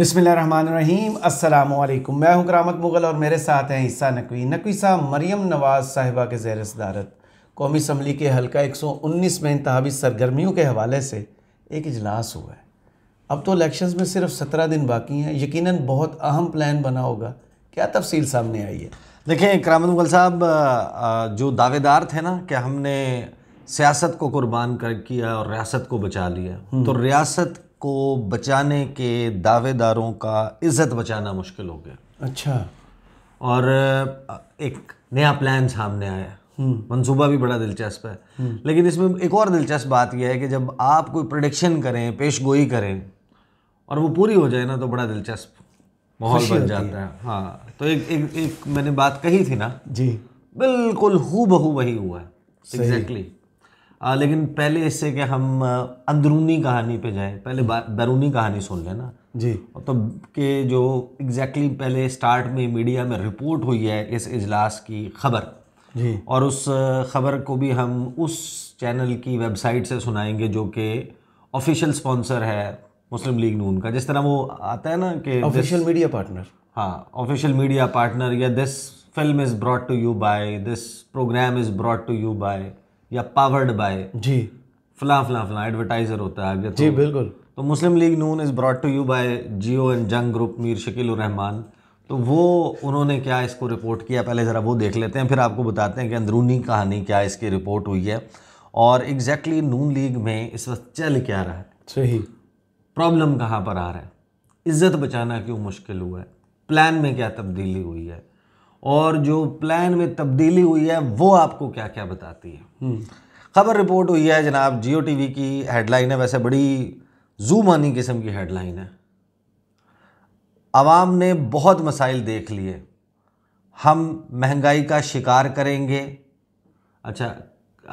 बिसमीम अल्लाम मैं हूं करामत मुग़ल और मेरे साथ हैं ईसा नकवी नकवी साहब मरीम नवाज़ साहिबा के जेर सदारत कौमी असम्बली के हल्का 119 में इंतवी सरगर्मियों के हवाले से एक इजलास हुआ है अब तो इलेक्शंस में सिर्फ सत्रह दिन बाकी हैं यकीनन बहुत अहम प्लान बना होगा क्या तफसील सामने आई है देखें करामत मुगल साहब जो दावेदार थे ना कि हमने सियासत को कुर्बान कर किया और रियासत को बचा लिया हम्म। तो रियासत को बचाने के दावेदारों का इज़्ज़त बचाना मुश्किल हो गया अच्छा और एक नया प्लान सामने आया मंसूबा हम्म। भी बड़ा दिलचस्प है हम्म। लेकिन इसमें एक और दिलचस्प बात यह है कि जब आप कोई प्रडिक्शन करें पेश गोई करें और वो पूरी हो जाए ना तो बड़ा दिलचस्प माहौल बन जाता है हाँ तो एक एक एक मैंने बात कही थी ना जी बिल्कुल हु बहू वही हुआ है एग्जैक्टली exactly. आ, लेकिन पहले इससे कि हम अंदरूनी कहानी पे जाएं पहले बैरूनी कहानी सुन लेना जी तो के जो एग्जैक्टली exactly पहले स्टार्ट में मीडिया में रिपोर्ट हुई है इस इजलास की खबर जी और उस खबर को भी हम उस चैनल की वेबसाइट से सुनाएंगे जो कि ऑफिशियल स्पॉन्सर है मुस्लिम लीग नून का जिस तरह वो आता है ना कि ऑफिशियल मीडिया पार्टनर हाँ ऑफिशियल मीडिया पार्टनर या this film is brought to you by this programme is brought to you by या पावर्ड बाय जी फला फला फला एडवर्टाइजर होता है आगे तो, जी बिल्कुल तो Muslim League Noon is brought to you by Geo and Jang Group Mir Shakil Rahman तो वो उन्होंने क्या इसको रिपोर्ट किया पहले ज़रा वो देख लेते हैं फिर आपको बताते हैं कि अंदरूनी कहानी क्या इसकी रिपोर्ट हुई है और एग्जैक्टली exactly नून लीग में इस वक्त चल क्या रहा है सही प्रॉब्लम कहाँ पर आ रहा है इज़्ज़त बचाना क्यों मुश्किल हुआ है प्लान में क्या तब्दीली हुई है और जो प्लान में तब्दीली हुई है वो आपको क्या क्या बताती है हम्म। खबर रिपोर्ट हुई है जनाब जियो टी की हेडलाइन है वैसे बड़ी जू मानी किस्म की हेडलाइन है आवाम ने बहुत मसाइल देख लिए हम महंगाई का शिकार करेंगे अच्छा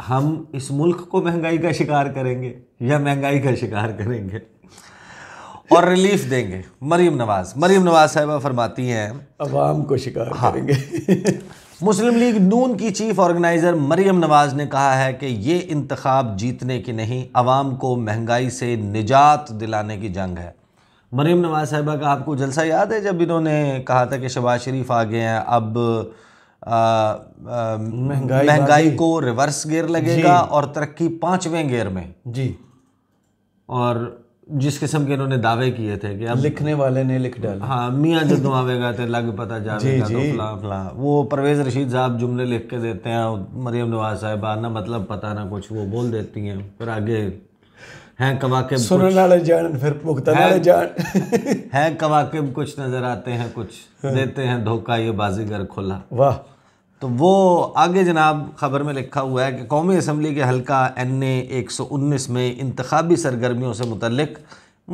हम इस मुल्क को महंगाई का शिकार करेंगे या महंगाई का शिकार करेंगे और रिलीफ देंगे मरीम नवाज मरीम नवाज साहबा फरमाती हैं अवाम को शिकार हाँ। करेंगे मुस्लिम लीग नून की चीफ ऑर्गेनाइज़र मरियम नवाज़ ने कहा है कि ये इंतखब जीतने की नहीं आवाम को महंगाई से निजात दिलाने की जंग है मरीम नवाज़ साहिबा का आपको जलसा याद है जब इन्होंने कहा था कि शबाज शरीफ आ गए हैं अब महंगाई महंगाई को रिवर्स गेयर लगेगा और तरक्की पाँचवें गेयर में जी और जिस किस्म के इन्होंने दावे किए थे कि अब लिखने वाले ने लिख डाले हाँ मियाँ जदों आवेगा थे तो लग पता जा जी, जी। तो फला फला वो परवेज़ रशीद साहब जुमले लिख के देते हैं मरियम नवाज साहब ना मतलब पता ना कुछ वो बोल देती हैं फिर आगे हैं कवाकिब सुनने जान फिर पुख्ता जान हैं कवाकिब कुछ नज़र आते हैं कुछ हाँ। देते हैं धोखा ये बाजीगर खुला वाह तो वो आगे जनाब ख़बर में लिखा हुआ है कि कौमी असम्बली के हल्का एन ए एक सौ उन्नीस में इंतबी सरगर्मियों से मुतलक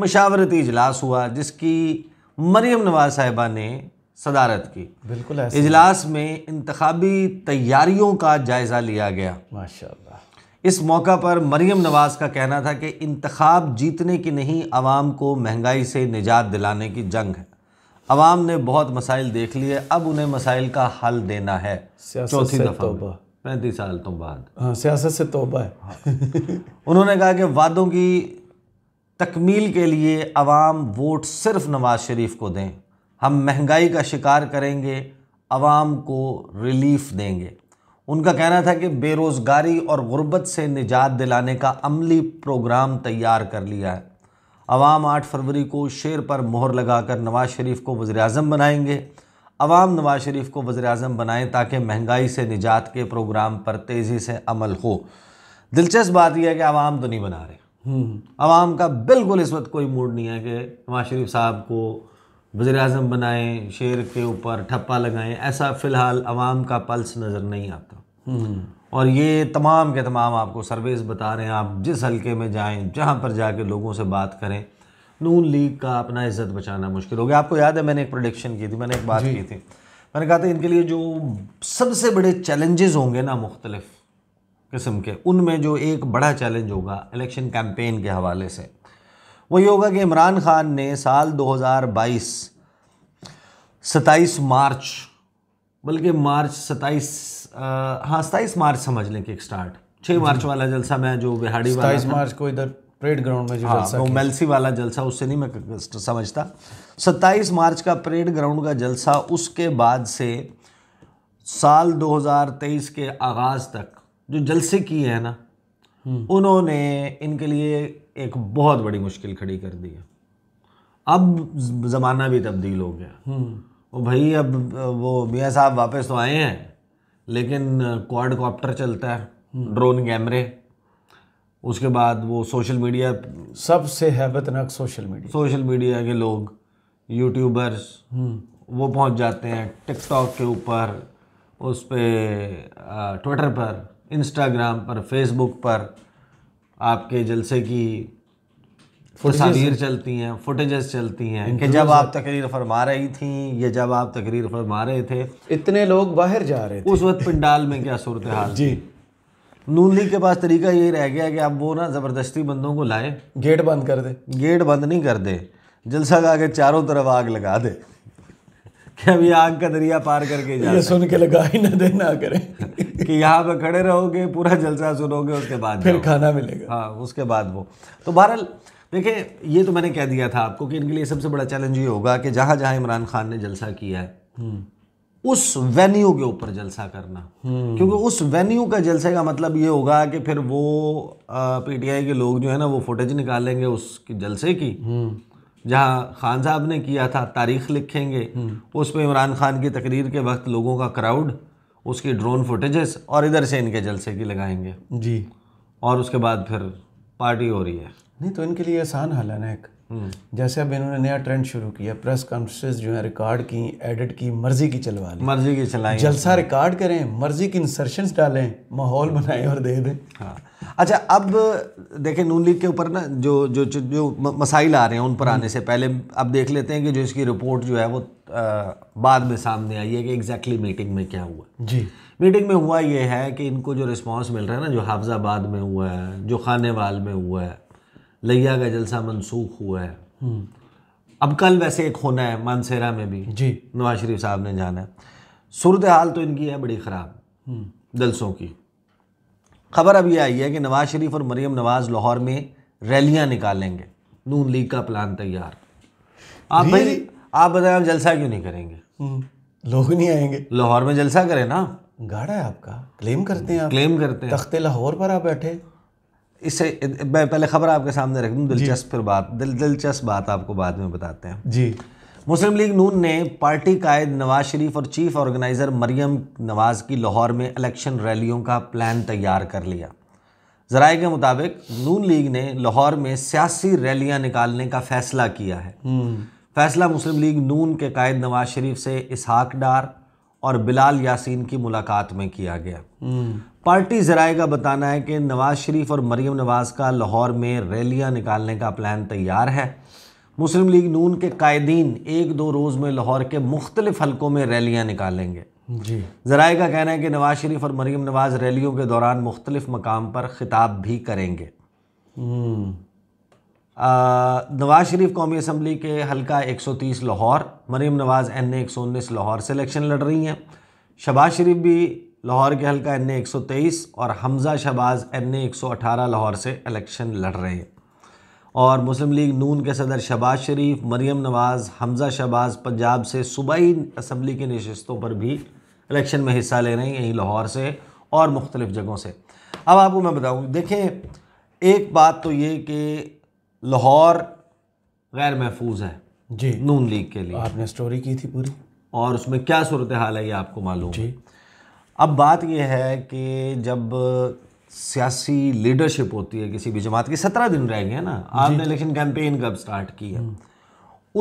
मशावरती इजलास हुआ जिसकी मरीम नवाज साहिबा ने सदारत की बिल्कुल इजलास में इंतबी तैयारियों का जायज़ा लिया गया माशा इस मौका पर मरीम नवाज़ का कहना था कि इंतब जीतने की नहीं आवाम को महंगाई से निजात दिलाने की जंग है अवाम ने बहुत मसाइल देख लिए अब उन्हें मसाइल का हल देना है चौथी दफ़ा पैंतीस साल तो बाद हाँ, सियासत से तोबा है उन्होंने कहा कि वादों की तकमील के लिए अवाम वोट सिर्फ नवाज शरीफ को दें हम महंगाई का शिकार करेंगे अवाम को रिलीफ देंगे उनका कहना था कि बेरोज़गारी और ग़ुरबत से निजात दिलाने का अमली प्रोग्राम तैयार कर लिया है आवाम आठ फरवरी को शेर पर मोहर लगाकर नवाज शरीफ को वज़ी अजम बनाएंगे अवाम नवाज शरीफ को वज़ी अजम बनाएँ ताकि महंगाई से निजात के प्रोग्राम पर तेज़ी से अमल हो दिलचस्प बात यह है कि आवाम तो नहीं बना रहे हम्म। आवाम का बिल्कुल इस वक्त कोई मूड नहीं है कि नवाज शरीफ साहब को वजर अजम बनाएँ शेर के ऊपर ठप्पा लगाएँ ऐसा फ़िलहाल आवाम का पल्स नज़र नहीं आता हम्म। और ये तमाम के तमाम आपको सर्वेस बता रहे हैं आप जिस हलके में जाएं जहाँ पर जाके लोगों से बात करें नून लीग का अपना इज्जत बचाना मुश्किल हो गया आपको याद है मैंने एक प्रोडिक्शन की थी मैंने एक बात की थी मैंने कहा था इनके लिए जो सबसे बड़े चैलेंजेस होंगे ना मुख्तलिफ किस्म के उनमें जो एक बड़ा चैलेंज होगा इलेक्शन कैंपेन के हवाले से वही होगा कि इमरान खान ने साल 2022 27 मार्च बल्कि मार्च 27 हाँ सताईस मार्च समझ लें एक स्टार्ट छः मार्च वाला जलसा मैं जो बिहाड़ी सताईस मार्च को इधर परेड ग्राउंड में जो हाँ, जलसा वो मेलसी वाला जलसा उससे नहीं मैं समझता सत्ताईस मार्च का परेड ग्राउंड का जलसा उसके बाद से साल 2023 के आगाज़ तक जो जलसे किए हैं ना हम्म। उन्होंने इनके लिए एक बहुत बड़ी मुश्किल खड़ी कर दी है अब ज़माना भी तब्दील हो गया हम्म। वो भाई अब वो मियाँ साहब वापस तो आए हैं लेकिन क्वाडकॉप्टर चलता है ड्रोन कैमरे उसके बाद वो सोशल मीडिया सबसे हैबतनाक सोशल मीडिया सोशल मीडिया के लोग यूट्यूबर्स हम्म। वो पहुंच जाते हैं टिकटॉक के ऊपर उस पर ट्विटर पर इंस्टाग्राम पर फेसबुक पर आपके जलसे की तस्वीर चलती हैं फुटेजेस चलती हैं कि जब आप तकरीर फरमा रही थी या जब आप तकरीर फरमा रहे थे इतने लोग बाहर जा रहे थे उस वक्त पिंडाल में क्या सूरत हाल जी नून लीग के पास तरीका यही रह गया कि आप वो ना ज़बरदस्ती बंदों को लाए गेट बंद कर दे गेट बंद नहीं कर दे जलसा गा के चारों तरफ आग लगा दे क्या अभी आग का दरिया पार करके जाए सुन के लगा ही ना देना करें कि यहाँ पे खड़े रहोगे पूरा जलसा सुनोगे उसके बाद फिर खाना मिलेगा हाँ उसके बाद वो तो बहरहाल देखिए ये तो मैंने कह दिया था आपको कि इनके लिए सबसे बड़ा चैलेंज ये होगा कि जहाँ जहाँ इमरान खान ने जलसा किया है हम्म। उस वेन्यू के ऊपर जलसा करना हम्म। क्योंकि उस वेन्यू का जलसे का मतलब ये होगा कि फिर वो पीटीआई के लोग जो है ना वो फुटेज निकालेंगे उस जलसे की हम्म। जहाँ खान साहब ने किया था तारीख लिखेंगे उस पर इमरान खान की तकरीर के वक्त लोगों का क्राउड उसकी ड्रोन फुटेजेस और इधर से इनके जलसे की लगाएंगे जी और उसके बाद फिर पार्टी हो रही है नहीं तो इनके लिए आसान हल है ना एक हम्म। जैसे अब इन्होंने नया ट्रेंड शुरू किया प्रेस कॉन्फ्रेंस जो है रिकॉर्ड की एडिट की मर्जी की चलवा ली मर्जी की चलाएं जलसा रिकॉर्ड करें मर्जी की इंसर्शंस डालें माहौल बनाएं और दे दें हाँ अच्छा अब देखें नून लीग के ऊपर ना जो जो जो, जो मसाइल आ रहे हैं उन पर आने हम्म। से पहले अब देख लेते हैं कि जो इसकी रिपोर्ट जो है वो आ, बाद में सामने आई है कि एग्जैक्टली मीटिंग में क्या हुआ जी मीटिंग में हुआ ये है कि इनको जो रिस्पॉन्स मिल रहा है ना जो हाफजाबाद में हुआ है जो खानेवाल में हुआ है लिया का जलसा मनसूख हुआ है हम्म। अब कल वैसे एक होना है मानसेरा में भी जी नवाज शरीफ साहब ने जाना है सूरत हाल तो इनकी है बड़ी ख़राब हम्म। जलसों की खबर अब ये आई है कि नवाज शरीफ और मरीम नवाज लाहौर में रैलियां निकालेंगे नून लीग का प्लान तैयार आप भाई आप बताएं आप जलसा क्यों नहीं करेंगे हम्म। लोग नहीं आएंगे लाहौर में जलसा करें ना गाड़ा है आपका क्लेम करते हैं आप क्लेम करते हैं तख्ते लाहौर पर आप बैठे इससे मैं पहले खबर आपके सामने रख दूँ दिलचस्प फिर बात दिल दिलचस्प बात आपको बाद में बताते हैं जी मुस्लिम लीग नून ने पार्टी कायद नवाज शरीफ और चीफ ऑर्गेनाइज़र मरियम नवाज की लाहौर में इलेक्शन रैलियों का प्लान तैयार कर लिया जराए के मुताबिक नून लीग ने लाहौर में सियासी रैलियां निकालने का फैसला किया है हम्म। फैसला मुस्लिम लीग नून के कायद नवाज शरीफ से इसहाक डार और बिलाल यासीन की मुलाकात में किया गया हम्म। पार्टी जराए का बताना है कि नवाज शरीफ और मरीम नवाज का लाहौर में रैलियां निकालने का प्लान तैयार है मुस्लिम लीग नून के कायदीन एक दो रोज़ में लाहौर के मुख्तलिफ हलकों में रैलियां निकालेंगे जी जराए का कहना है कि नवाज शरीफ और मरीम नवाज रैलियों के दौरान मुख्तलिफ मकाम पर खिताब भी करेंगे हम्म। नवाज शरीफ कौमी असम्बली के हलका 130 लाहौर मरीम नवाज एन ए एक लाहौर से इलेक्शन लड़ रही हैं शबाज शरीफ भी लाहौर के हल्का एन ए एक सौ तेईस और हमज़ा शहबाज एन ए एक सौ अठारह लाहौर से इलेक्शन लड़ रहे हैं और मुस्लिम लीग नून के सदर शहबाज शरीफ मरीम नवाज़ हमज़ा शहबाज पंजाब से सूबाई असम्बली की नशस्तों पर भी इलेक्शन में हिस्सा ले रहे हैं यहीं लाहौर से और मुख्तलिफ़ जगहों से अब आपको मैं बताऊँ देखें एक बात तो ये कि लाहौर गैर महफूज है जी नून लीग के लिए आपने स्टोरी की थी पूरी और उसमें क्या सूरत हाल है ये आपको मालूम जी अब बात यह है कि जब सियासी लीडरशिप होती है किसी भी जमात की सत्रह दिन रह गए ना आपने इलेक्शन कैंपेन कब स्टार्ट की है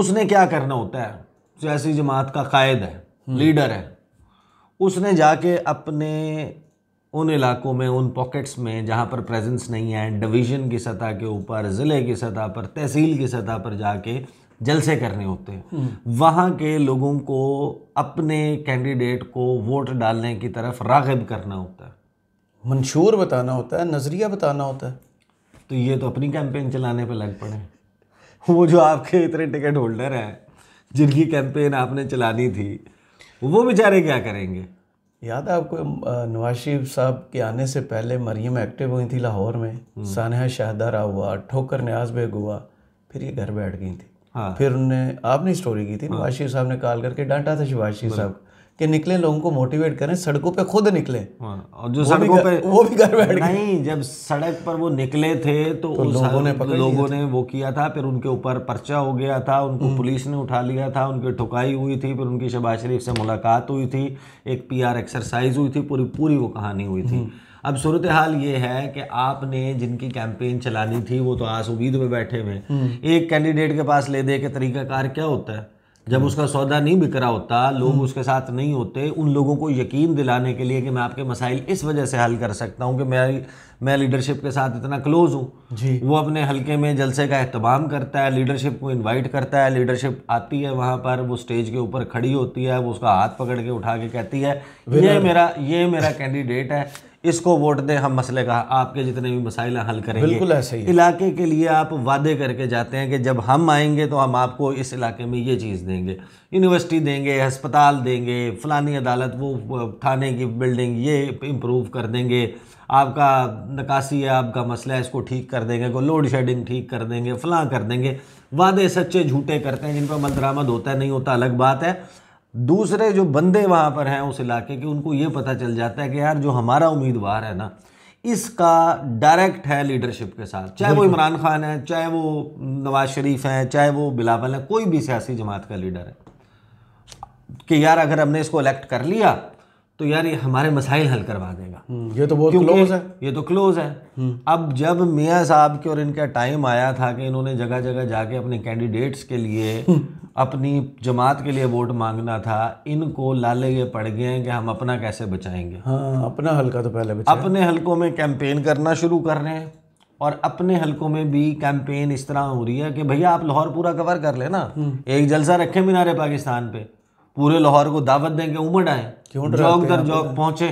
उसने क्या करना होता है सियासी जमात का कायद है हम्म। लीडर है उसने जाके अपने उन इलाकों में उन पॉकेट्स में जहाँ पर प्रेजेंस नहीं है डिवीज़न की सतह के ऊपर ज़िले की सतह पर तहसील की सतह पर जाके जलसे करने होते हैं हम्म। वहाँ के लोगों को अपने कैंडिडेट को वोट डालने की तरफ रागब करना होता है मंशूर बताना होता है नज़रिया बताना होता है तो ये तो अपनी कैंपेन चलाने पर लग पड़े वो जो आपके इतने टिकट होल्डर हैं जिनकी कैंपेन आपने चलानी थी वो बेचारे क्या करेंगे याद है आपको नवाज शरीफ साहब के आने से पहले मरियम एक्टिव हुई थी लाहौर में हम्म। सानहा शाहदारा हुआ ठोकर न्याज बेग हुआ फिर ये घर बैठ गई थी हाँ। फिर उन्होंने आपने स्टोरी की थी हाँ। नवाज शरीफ साहब ने कॉल करके डांटा था शिवाज शरीफ साहब कि निकले लोगों को मोटिवेट करें सड़कों पे खुद निकले हाँ। और जो सड़कों पे वो भी घर बैठ नहीं जब सड़क पर वो निकले थे तो, तो लोगों ने लोगों ने वो किया था फिर उनके ऊपर पर्चा हो गया था उनको हम्म। पुलिस ने उठा लिया था उनकी ठुकाई हुई थी फिर उनकी शबाज शरीफ से मुलाकात हुई थी एक पीआर एक्सरसाइज हुई थी पूरी पूरी वो कहानी हुई थी हम्म। अब सूरत हाल ये है कि आपने जिनकी कैंपेन चलानी थी वो तो आस उम्मीद में बैठे हुए हम्म। एक कैंडिडेट के पास ले दे के तरीकाकार क्या होता है जब हम्म। उसका सौदा नहीं बिकरा होता लोग हम्म। उसके साथ नहीं होते उन लोगों को यकीन दिलाने के लिए कि मैं आपके मसाइल इस वजह से हल कर सकता हूँ कि मैं मैं लीडरशिप के साथ इतना क्लोज हूँ वो अपने हल्के में जलसे का अहतमाम करता है लीडरशिप को इनवाइट करता है लीडरशिप आती है वहाँ पर वो स्टेज के ऊपर खड़ी होती है वो उसका हाथ पकड़ के उठा के कहती है ये मेरा ये मेरा कैंडिडेट है इसको वोट दें हम मसले का आपके जितने भी मसाइल हल करेंगे बिल्कुल ऐसे ही इलाके के लिए आप वादे करके जाते हैं कि जब हम आएंगे तो हम आपको इस इलाके में ये चीज़ देंगे यूनिवर्सिटी देंगे अस्पताल देंगे फ़लानी अदालत वो थाने की बिल्डिंग ये इम्प्रूव कर देंगे आपका नकासी है आपका मसला है इसको ठीक कर देंगे को लोड शेडिंग ठीक कर देंगे फ़लाँ कर देंगे वादे सच्चे झूठे करते हैं जिन पर मल होता है नहीं होता अलग बात है दूसरे जो बंदे वहाँ पर हैं उस इलाके के उनको ये पता चल जाता है कि यार जो हमारा उम्मीदवार है ना इसका डायरेक्ट है लीडरशिप के साथ चाहे वो इमरान खान है चाहे वो नवाज शरीफ हैं चाहे वो बिलावल है कोई भी सियासी जमात का लीडर है कि यार अगर हमने इसको इलेक्ट कर लिया तो यार ये हमारे मसाइल हल करवा देगा हम्म, ये तो बहुत क्लोज है ये तो क्लोज है हम्म। अब जब मियाँ साहब के और इनका टाइम आया था कि इन्होंने जगह जगह जाके अपने कैंडिडेट्स के लिए हम्म। अपनी जमात के लिए वोट मांगना था इनको लाले ये पड़ गए हैं कि हम अपना कैसे बचाएंगे हाँ अपना हल्का तो पहले बचाए अपने हल्कों में कैंपेन करना शुरू कर रहे हैं और अपने हल्कों में भी कैंपेन इस तरह हो रही है कि भैया आप लाहौर पूरा कवर कर लेना एक जलसा रखें मीनारे पाकिस्तान पे पूरे लाहौर को दावत देंगे उमड़ आए क्यों जौक दर जौक पहुँचे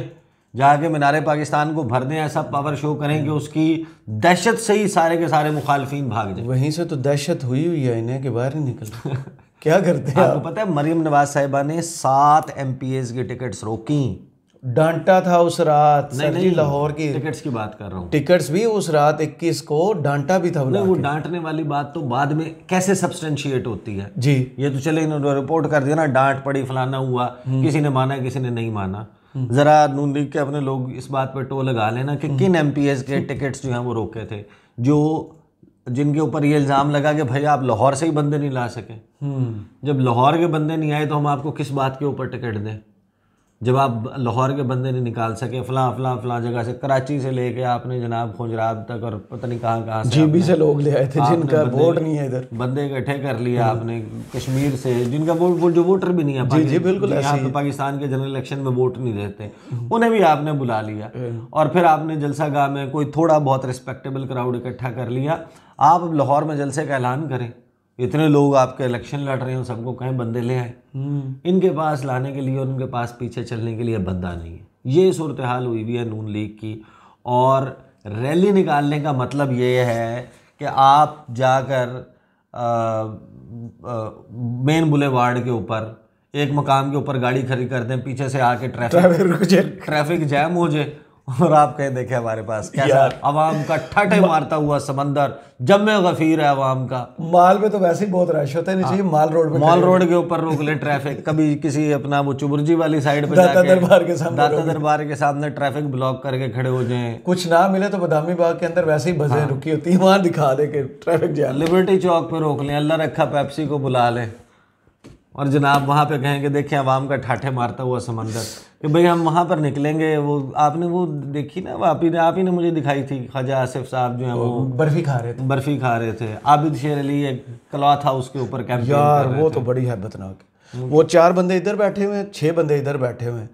जाके मीनारे पाकिस्तान को भर दें ऐसा पावर शो करें कि उसकी दहशत से ही सारे के सारे मुखालफी भाग जाए वहीं से तो दहशत हुई हुई है इन्हें कि बाहर ही निकल क्या करते हैं आपको पता है मरीम नवाज साहिबा ने सात एम की टिकट्स रोकी डांटा था उस रात नहीं, नहीं लाहौर की टिकट्स की बात कर रहा हूँ टिकट्स भी उस रात 21 को डांटा भी था नहीं वो डांटने वाली बात तो बाद में कैसे सब्सटेंशिएट होती है जी ये तो चले इन्होंने रिपोर्ट कर दिया ना डांट पड़ी फलाना हुआ हम्म। किसी ने माना किसी ने नहीं माना हम्म। ज़रा नून लीग के अपने लोग इस बात पर टो लगा लेना कि हम्म। किन एम के टिकट्स जो हैं वो रोके थे जो जिनके ऊपर ये इल्ज़ाम लगा कि भाई आप लाहौर से ही बंदे नहीं ला सके जब लाहौर के बंदे नहीं आए तो हम आपको किस बात के ऊपर टिकट दें जब आप लाहौर के बंदे नहीं निकाल सके फला फला फला जगह से कराची से लेके आपने जनाब खुजराब तक और पता नहीं कहाँ कहाँ जी बी से लोग ले आए थे जिनका वोट नहीं है इधर बंदे इकट्ठे कर लिया आपने कश्मीर से जिनका वोट वो जो वोटर भी नहीं है जी जी बिल्कुल पाकिस्तान के जनरल इलेक्शन में वोट नहीं देते हम्म। उन्हें भी आपने बुला लिया और फिर आपने जलसा गाह में कोई थोड़ा बहुत रिस्पेक्टेबल क्राउड इकट्ठा कर लिया आप लाहौर में जलसे का ऐलान करें इतने लोग आपके इलेक्शन लड़ रहे हैं सबको कहें बंदे ले आए हम्म। इनके पास लाने के लिए और उनके पास पीछे चलने के लिए बंदा नहीं है ये सूरत हाल हुई हुई है नून लीग की और रैली निकालने का मतलब ये है कि आप जाकर मेन बुले वार्ड के ऊपर एक मकाम के ऊपर गाड़ी खड़ी कर दें पीछे से आके ट्रैफिक ट्रैफिक जैम हो जाए और आप कहें देखे हमारे पास कैसा अवाम का ठट मारता हुआ समंदर जमे गफीर है अवाम का माल में तो वैसे ही बहुत रश होता है नीचे हाँ। माल रोड पे माल रोड के ऊपर रोक ले ट्रैफिक कभी किसी अपना वो चुबुर्जी वाली साइड पे दाता दरबार के सामने दाता दरबार के सामने ट्रैफिक ब्लॉक करके खड़े हो जाए कुछ ना मिले तो बदामी बाग के अंदर वैसे ही बजे हाँ। रुकी होती है वहां दिखा दे के ट्रैफिक जाए लिबर्टी चौक पे रोक लें अल्लाह रखा पैप्सी को बुला लें और जनाब वहाँ पे कहेंगे देखिए आवाम का ठाठे मारता हुआ समंदर कि भाई हम वहाँ पर निकलेंगे वो आपने वो देखी ना आप ही ने आप ही ने मुझे दिखाई थी ख्वाजा आसिफ साहब जो है वो बर्फ़ी खा रहे थे बर्फ़ी खा रहे थे आबिद शेर अली एक कला था उसके ऊपर कैंप यार वो तो बड़ी हैबतनाक हम्म। वो चार बंदे इधर बैठे हुए हैं छः बंदे इधर बैठे हुए हैं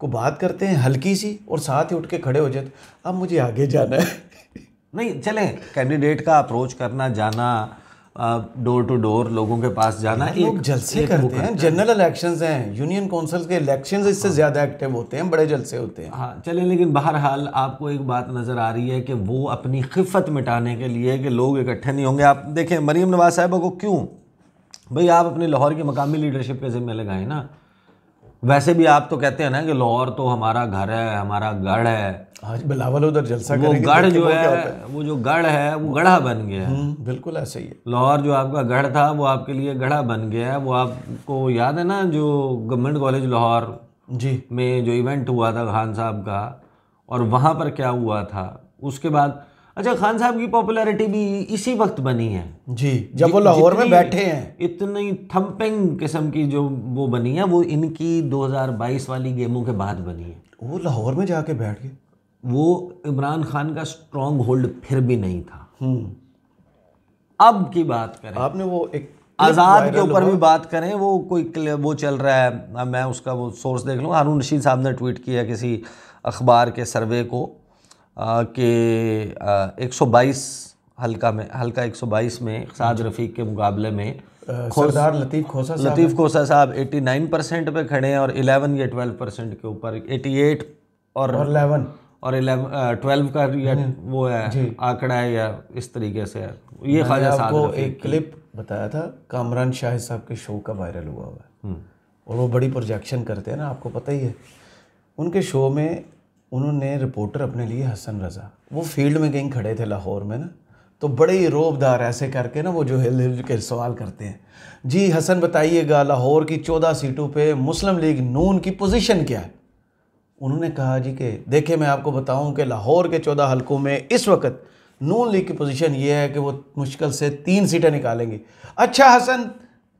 को बात करते हैं हल्की सी और साथ ही उठ के खड़े हो जाते अब मुझे आगे जाना है नहीं चलें कैंडिडेट का अप्रोच करना जाना डोर टू डोर लोगों के पास जाना एक, लोग जलसे एक करते हैं जनरल इलेक्शन हैं यूनियन काउंसिल के इलेक्शन इससे हाँ। ज़्यादा एक्टिव होते हैं बड़े जलसे होते हैं हाँ चले लेकिन बहरहाल आपको एक बात नज़र आ रही है कि वो अपनी खिफत मिटाने के लिए कि लोग इकट्ठे नहीं होंगे आप देखें मरीम नवाज साहबा को क्यों भाई आप अपने लाहौर की मकामी लीडरशिप के ज़िम्मे लगाए ना वैसे भी आप तो कहते हैं ना कि लाहौर तो हमारा घर है हमारा गढ़ है आज हाँ बिलावल उधर जलसा वो गढ़ जो है, वो जो गढ़ है वो गढ़ा बन गया है हम्म, बिल्कुल ऐसे ही है लाहौर जो आपका गढ़ था वो आपके लिए गढ़ा बन गया है वो आपको याद है ना जो गवर्नमेंट कॉलेज लाहौर जी में जो इवेंट हुआ था खान साहब का और वहाँ पर क्या हुआ था उसके बाद अच्छा खान साहब की पॉपुलैरिटी भी इसी वक्त बनी है जी जब वो लाहौर में बैठे हैं इतनी थम्पिंग किस्म की जो वो बनी है वो इनकी 2022 वाली गेमों के बाद बनी है वो लाहौर में जाके बैठ गए वो इमरान खान का स्ट्रॉन्ग होल्ड फिर भी नहीं था हम्म। अब की बात करें आपने वो एक आज़ाद के ऊपर भी बात करें वो कोई वो चल रहा है मैं उसका वो सोर्स देख लूँ हारून रशीद साहब ने ट्वीट किया किसी अखबार के सर्वे को सौ बाईस हल्का में हल्का 122 में साद रफ़ीक के मुकाबले में सरदार लतीफ़ खोसा लतीफ़ खोसा साहब 89 परसेंट पर खड़े हैं और 11 या 12 परसेंट के ऊपर 88 और और इलेवन और 11 का या हम्म। वो है आंकड़ा है या इस तरीके से है ये ख्वाजा को एक क्लिप बताया था कामरान शाहिद साहब के शो का वायरल हुआ हुआ है हम्म। और वो बड़ी प्रोजेक्शन करते हैं ना आपको पता ही है उनके शो में उन्होंने रिपोर्टर अपने लिए हसन रज़ा वो फील्ड में कहीं खड़े थे लाहौर में ना तो बड़े ही रोबदार ऐसे करके ना वो जो हिल हिल के सवाल करते हैं जी हसन बताइएगा लाहौर की चौदह सीटों पे मुस्लिम लीग नून की पोजीशन क्या है उन्होंने कहा जी कि देखिए मैं आपको बताऊं कि लाहौर के चौदह हलकों में इस वक्त नून लीग की पोजीशन ये है कि वो मुश्किल से तीन सीटें निकालेंगी अच्छा हसन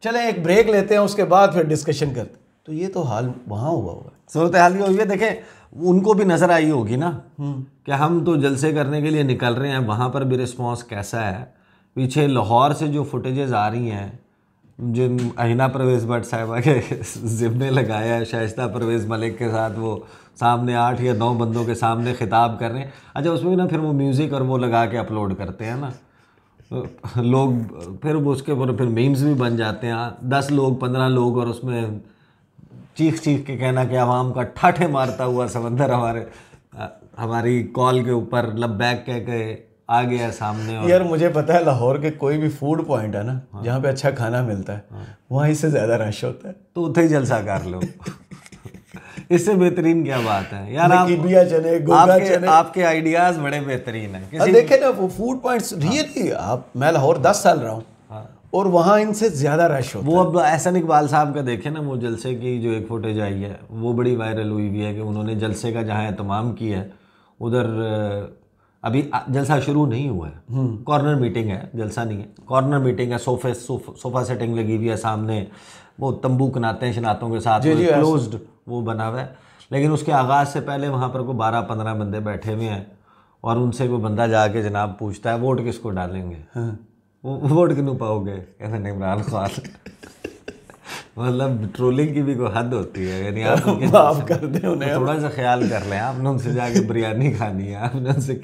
चलें एक ब्रेक लेते हैं उसके बाद फिर डिस्कशन करते तो ये तो हाल वहाँ हुआ हुआ सूरत हाल ये हुई है देखें उनको भी नज़र आई होगी ना हम्म। कि हम तो जलसे करने के लिए निकल रहे हैं वहाँ पर भी रिस्पॉन्स कैसा है पीछे लाहौर से जो फुटेजेज आ रही हैं जिन अहिना परवेज़ भट्ट साहबा के जिब ने लगाया है शाइस्ता परवेज़ मलिक के साथ वो सामने आठ या नौ बंदों के सामने खिताब कर रहे हैं अच्छा उसमें भी ना फिर वो म्यूज़िक और वो लगा के अपलोड करते हैं ना लोग फिर उसके ऊपर फिर मीम्स भी बन जाते हैं दस लोग पंद्रह लोग और उसमें चीख चीख के कहना कि आवाम का ठाठे मारता हुआ समंदर हमारे हमारी कॉल के ऊपर बैक कह के आ गया सामने और... यार मुझे पता है लाहौर के कोई भी फूड पॉइंट है ना हाँ। जहाँ पे अच्छा खाना मिलता है हाँ। वहाँ इससे ज़्यादा रश होता है तो उतर ही जलसा कर लो इससे बेहतरीन क्या बात है यार आप चने आपके, चने आपके आइडियाज बड़े बेहतरीन है देखे ना वो फूड पॉइंट्स रियली आप मैं लाहौर दस साल रहा हूँ और वहाँ इनसे ज़्यादा रश होता वो अब एहसन इकबाल साहब का देखे ना वो जलसे की जो एक फ़ुटेज आई है वो बड़ी वायरल हुई हुई है कि उन्होंने जलसे का जहाँ अहतमाम किया है उधर अभी जलसा शुरू नहीं हुआ है हम्म। कॉर्नर मीटिंग है जलसा नहीं है कॉर्नर मीटिंग है सोफे सोफा सेटिंग लगी हुई है सामने वो तंबू कनाते हैं शनातों के साथ क्लोज्ड वो बना हुआ है लेकिन उसके आगाज़ से पहले वहाँ पर कोई बारह पंद्रह बंदे बैठे हुए हैं और उनसे वो बंदा जाके जनाब पूछता है वोट किसको डालेंगे हाँ। वोट क्यों पाओगे कहते नहीं इमरान खान मतलब ट्रोलिंग की भी कोई हद होती है यानी आप माफ कर दें उन्हें थोड़ा सा ख्याल कर लें आपने उनसे जाके बिरयानी खानी है आपने उनसे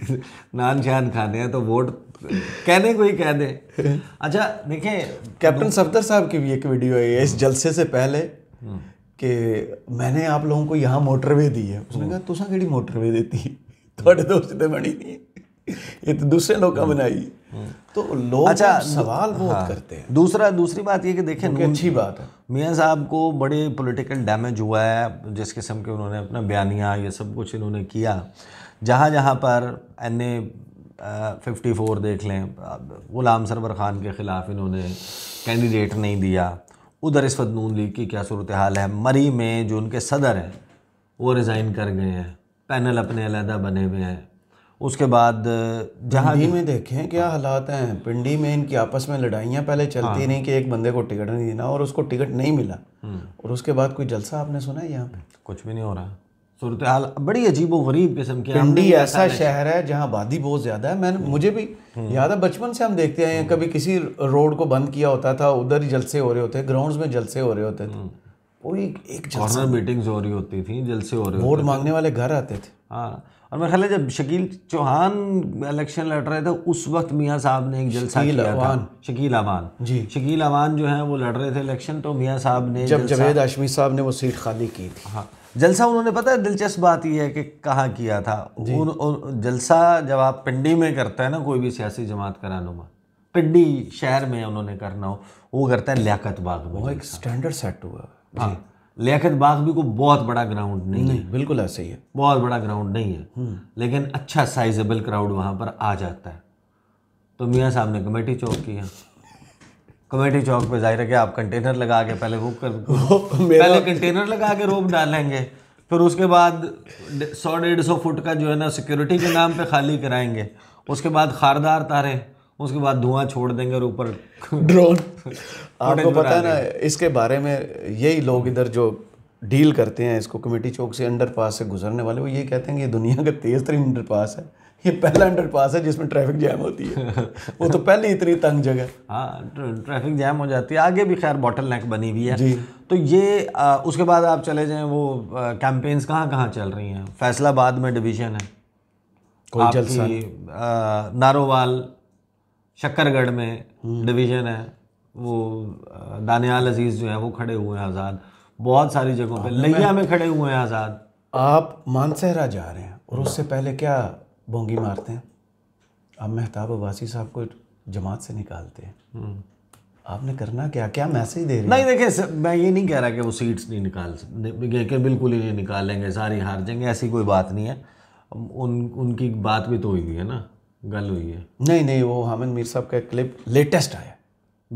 नान शान खाने हैं तो वोट कहने को ही कह दे अच्छा देखें कैप्टन सफदर साहब की भी एक वीडियो आई है इस हम्म। जलसे से पहले हम्म। कि मैंने आप लोगों को यहाँ मोटरवे दी है उसने कहा तुसा कि मोटरवे देती थोड़े दोस्त तो बनी नहीं ये तो दूसरे लोग हम्म। बनाई तो लोग अच्छा सवाल बहुत हाँ, करते हैं दूसरा दूसरी बात ये कि देखें अच्छी बात है मियाँ साहब को बड़े पॉलिटिकल डैमेज हुआ है जिस किस्म के उन्होंने अपना बयानिया ये सब कुछ इन्होंने किया जहाँ जहाँ पर एन ए फिफ्टी फोर देख लें ग़ुलाम सरवर खान के ख़िलाफ़ इन्होंने कैंडिडेट नहीं दिया उधर इस वक्त नून लीग की क्या सूरत हाल है मरी में जो उनके सदर हैं वो रिज़ाइन कर गए हैं पैनल अपने अलहदा बने हुए हैं उसके बाद जहाँ भी में देखें क्या हालात हैं पिंडी में इनकी आपस में लड़ाइयाँ पहले चलती हाँ। नहीं कि एक बंदे को टिकट नहीं देना और उसको टिकट नहीं मिला हम्म। और उसके बाद कोई जलसा आपने सुना है यहाँ पे कुछ भी नहीं हो रहा सूरत हाल बड़ी अजीब गरीब किस्म की पिंडी ऐसा शहर है जहाँ आबादी बहुत ज़्यादा है मैंने मुझे भी हम्म। याद है बचपन से हम देखते हैं कभी किसी रोड को बंद किया होता था उधर ही जलसे हो रहे होते ग्राउंड्स में जलसे हो रहे होते थे हम्म। कोई एक मीटिंग्स हो रही होती थी जलसे हो रहे वोट मांगने वाले घर आते थे हाँ और मेरा ख्याल है जब शकील चौहान इलेक्शन लड़ रहे थे उस वक्त मियाँ साहब ने एक जलसा किया था शकील अमान जी शकील अमान जो हैं वो लड़ रहे थे इलेक्शन तो मियाँ साहब ने जब जवेद आशमी साहब ने वो सीट खाली की थी हाँ जलसा उन्होंने पता है दिलचस्प बात यह है कि कहाँ किया था उन, उन जलसा जब आप पिंडी में करता है ना कोई भी सियासी जमात का रहनुमा पिंडी शहर में उन्होंने करना हो वो करता है लियाकत बाग में वो एक स्टैंडर्ड सेट हुआ हाँ। जी लियाकत बाग भी को बहुत बड़ा ग्राउंड नहीं, नहीं है बिल्कुल ऐसे ही है बहुत बड़ा ग्राउंड नहीं है हम्म। लेकिन अच्छा साइजेबल क्राउड वहाँ पर आ जाता है तो मियाँ साहब ने कमेटी चौक किया कमेटी चौक पे जाहिर है कि आप कंटेनर लगा के पहले वो कर पहले कंटेनर लगा के रोप डालेंगे फिर उसके बाद सौ डेढ़ सौ फुट का जो है ना सिक्योरिटी के नाम पे खाली कराएंगे उसके बाद खारदार तारे उसके बाद धुआं छोड़ देंगे और ऊपर ड्रोन आपको पता है ना इसके बारे में यही लोग इधर जो डील करते हैं इसको कमेटी चौक से अंडर पास से गुजरने वाले वो ये कहते हैं कि ये दुनिया का तेज़ तरीन पास है ये पहला अंडर पास है जिसमें ट्रैफिक जैम होती है वो तो पहले इतनी तंग जगह हाँ ट्रैफिक जैम हो जाती है आगे भी खैर बॉटल नेक बनी हुई है जी तो ये आ, उसके बाद आप चले जाएँ वो कैंपेन्स कहाँ कहाँ चल रही हैं फैसलाबाद में डिवीज़न है नारोवाल शक्करगढ़ में डिवीज़न हम्म। है वो दानियाल अजीज़ जो है वो खड़े हुए हैं आज़ाद बहुत सारी जगहों पे हाँ, लिया में खड़े हुए हैं आज़ाद आप मानसहरा जा रहे हैं और उससे पहले क्या बोंगी मारते हैं आप मेहताब अब्बासी साहब को जमात से निकालते हैं हम्म। आपने करना क्या क्या मैसेज दे रहे नहीं देखिए मैं ये नहीं कह रहा कि वो सीट्स नहीं निकाल कि बिल्कुल ही नहीं निकालेंगे सारी हार जाएंगे ऐसी कोई बात नहीं है उन उनकी बात भी तो हुई है ना गल हुई है नहीं नहीं वो हामिद मीर साहब का क्लिप लेटेस्ट आया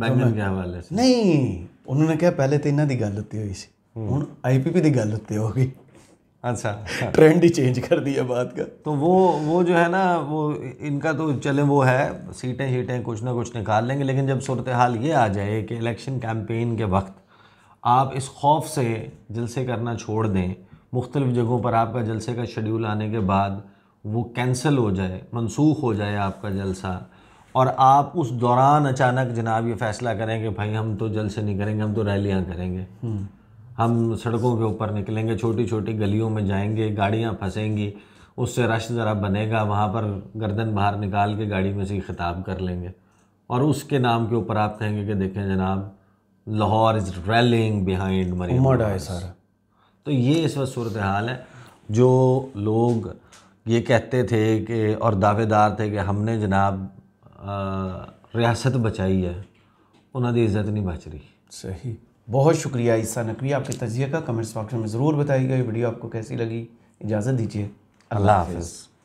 ਬੈਂਗਨ के हवाले से नहीं उन्होंने ਨੇ पहले तो इन्हों की ਦੀ ਗੱਲ हुई सी हूँ आई पी पी ਗੱਲ ਉੱਤੇ ਹੋ ਗਈ अच्छा ट्रेंड ही चेंज कर दिया बात का तो वो वो जो है ना वो इनका तो चले वो है सीटें शीटें कुछ ना कुछ निकाल लेंगे लेकिन जब सूरत हाल ये आ जाए कि इलेक्शन कैंपेन के वक्त आप इस खौफ से जलसे करना छोड़ दें मुख्तलिफ़ जगहों पर आपका जलसे का शेड्यूल आने के बाद वो कैंसिल हो जाए मनसूख हो जाए आपका जलसा और आप उस दौरान अचानक जनाब ये फैसला करें कि भाई हम तो जलसे नहीं करेंगे हम तो रैलियाँ करेंगे हम्म। हम सड़कों के ऊपर निकलेंगे छोटी छोटी गलियों में जाएंगे गाड़ियाँ फंसेंगी उससे रश ज़रा बनेगा वहाँ पर गर्दन बाहर निकाल के गाड़ी में से खिताब कर लेंगे और उसके नाम के ऊपर आप कहेंगे कि देखें जनाब लाहौर इज़ रैलिंग बिहाइंड है सारा तो ये इस वक्त सूरत हाल है जो लोग ये कहते थे कि और दावेदार थे कि हमने जनाब रियासत बचाई है उन्होंने इज्जत नहीं बच रही सही बहुत शुक्रिया ईसा नकवी आपके तजिए का कमेंट्स बॉक्स में ज़रूर बताइएगा ये वीडियो आपको कैसी लगी इजाज़त दीजिए अल्लाह हाफिज़